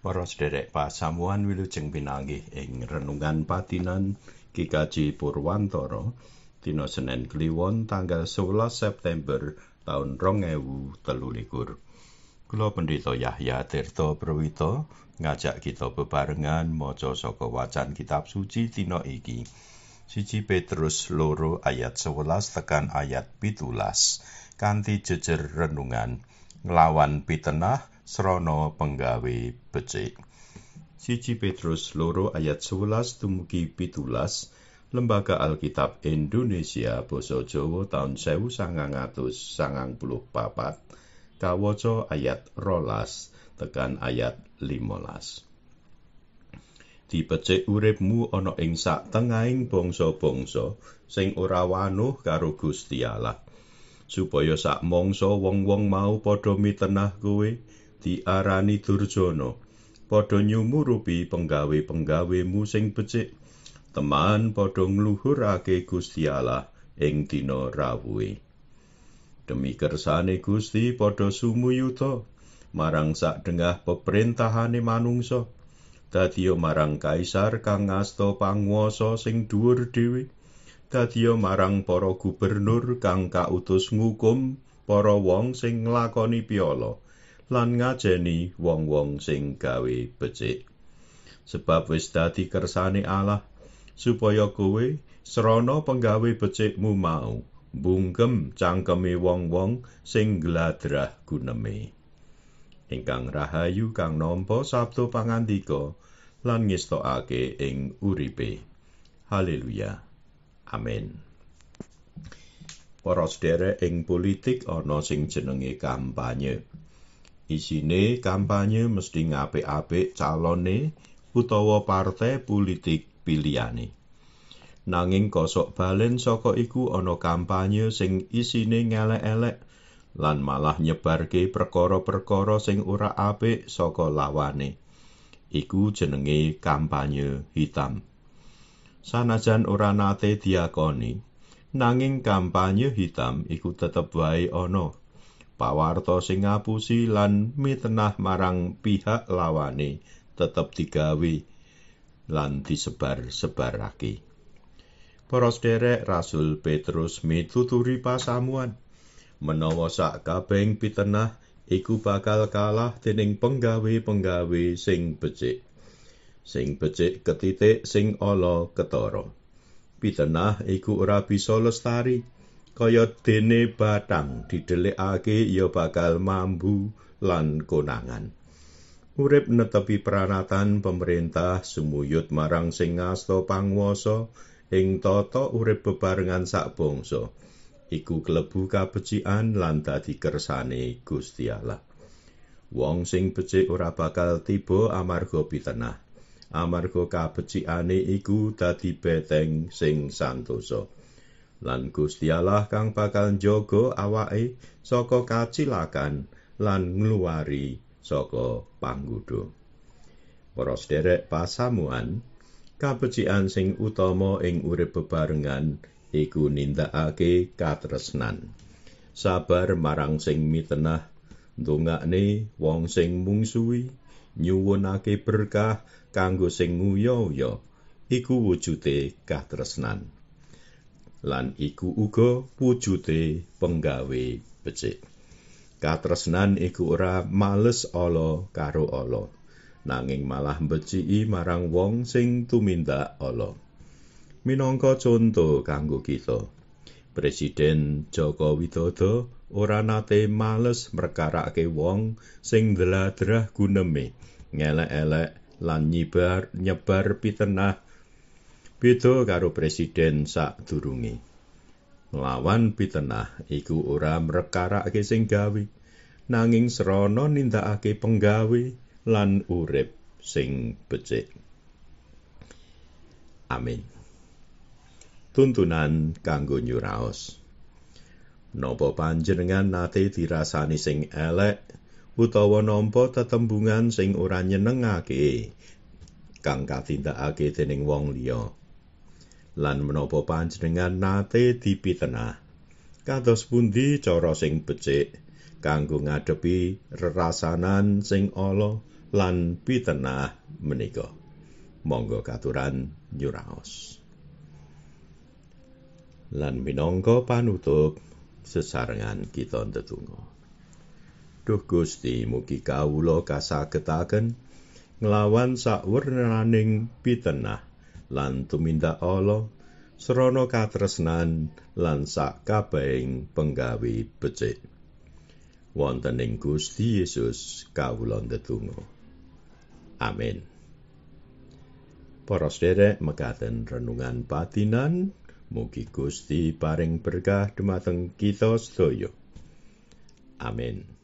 para sederek pasamuan wilujeng pinanggih ing renungan patinan Kikaji Purwantoro Tino Senen Kliwon tanggal 11 September tahun rongewu telu likur Pendito Yahya Tirto Prawito ngajak kita bebarengan maca saka wacan kitab suci Tino iki siji Petrus loro ayat 11 tekan ayat pitulas kanthi jejer renungan nglawan pitenah srana penggawe becik. Siji Petrus loro ayat 11 tumugi pitulas Lembaga Alkitab Indonesia Basa Jawa tahun 1994 papat ayat rolas tekan ayat 15 Di Dipecik uripmu ana ing sak tengahing bangsa-bangsa sing ora wanuh karo Gusti Allah supaya sak mangsa wong-wong mau padha mitenah kowe arani Durjana padha nyumurupi penggawe-penggawe sing becik teman padha ngluhurake Gusti Allah ing dina rawuhe demi kersane Gusti padha sumuyuta marang sadengah peperintahane manungsa dadiya marang kaisar kang ngasta panguwasa sing dhuwur dhewe dadiya marang para gubernur kang kautus ngukum para wong sing nglakoni piala lan ngajeni wong-wong sing gawe becik. Sebab wis dadi kersane Allah supaya kowe serana penggawe becikmu mau bungkem cangkemi wong-wong sing gladrah guneme. Ingkang rahayu kang nampa Sabtu pangandika lan ngestokake ing uripe. Haleluya. Amin. Para sedherek ing politik ana sing jenenge kampanye. isine kampanye mesti ngapik-apik calone utawa partai politik pilihane. Nanging kosok balen saka iku ana kampanye sing isine ngelek-elek lan malah nyebarke perkara-perkara sing ora apik saka lawane. Iku jenenge kampanye hitam. Sanajan ora nate diakoni, nanging kampanye hitam iku tetep wae ana pawarta sing ngapusi lan mitenah marang pihak lawane tetep digawe lan disebar-sebarake. Para sederek Rasul Petrus mituturi pasamuan menawa sak kabeng pitenah iku bakal kalah dening penggawe-penggawe sing becik. Sing becik ketitik sing ala ketara. Pitenah iku ora bisa lestari. kaya dene batang didelikake ya bakal mambu lan konangan. Urip netepi peranatan pemerintah sumuyut marang sing ngasta panguwasa ing tata urip bebarengan sak bangsa. Iku klebu kabecikan lan dadi kersane Gusti Allah. Wong sing becik ora bakal tiba amarga pitenah. Amarga kabecikane iku dadi beteng sing santosa. lan Gusti Allah kang bakal njogo awake saka kacilakan lan ngluwari saka panggudu. Para sederek pasamuan, kabecikan sing utama ing urip bebarengan iku nindakake katresnan. Sabar marang sing mitenah, ndongakne wong sing mungsuhi, nyuwunake berkah kanggo sing nguyuh-uyuh, iku wujude katresnan. lan iku uga wujute penggawe becik. Katresnan iku ora males ala karo ala, nanging malah mbeciki marang wong sing tumindak ala. Minangka conto kanggo kita, Presiden Joko Widodo ora nate males merkarake wong sing ndeladrah guneme, ngelek-elek lan nyibar nyebar pitenah beda karo presiden sakdurunge Lawan pitenah iku ora mrekarake sing gawe nanging serono nindakake penggawe lan urip sing becik amin tuntunan kanggo nyuraos Nopo panjenengan nate dirasani sing elek utawa nampa tetembungan sing ora nyenengake kang katindakake dening wong liya lan menapa panjenengan nate dipitenah kados pundi cara sing becik kanggo ngadepi rerasanan sing ala lan pitenah menika monggo katuran nyuraos lan minangka panutup sesarengan kita ndedonga Duh Gusti mugi kawula kasagetaken nglawan sakwernaning pitenah Lantuminda tumindak Allah serana katresnan lan sak kabehing penggawe becik wonten ing Gusti Yesus kawula ndedonga amin para sederek mekaten renungan patinan mugi Gusti paring berkah dumateng kita sedaya amin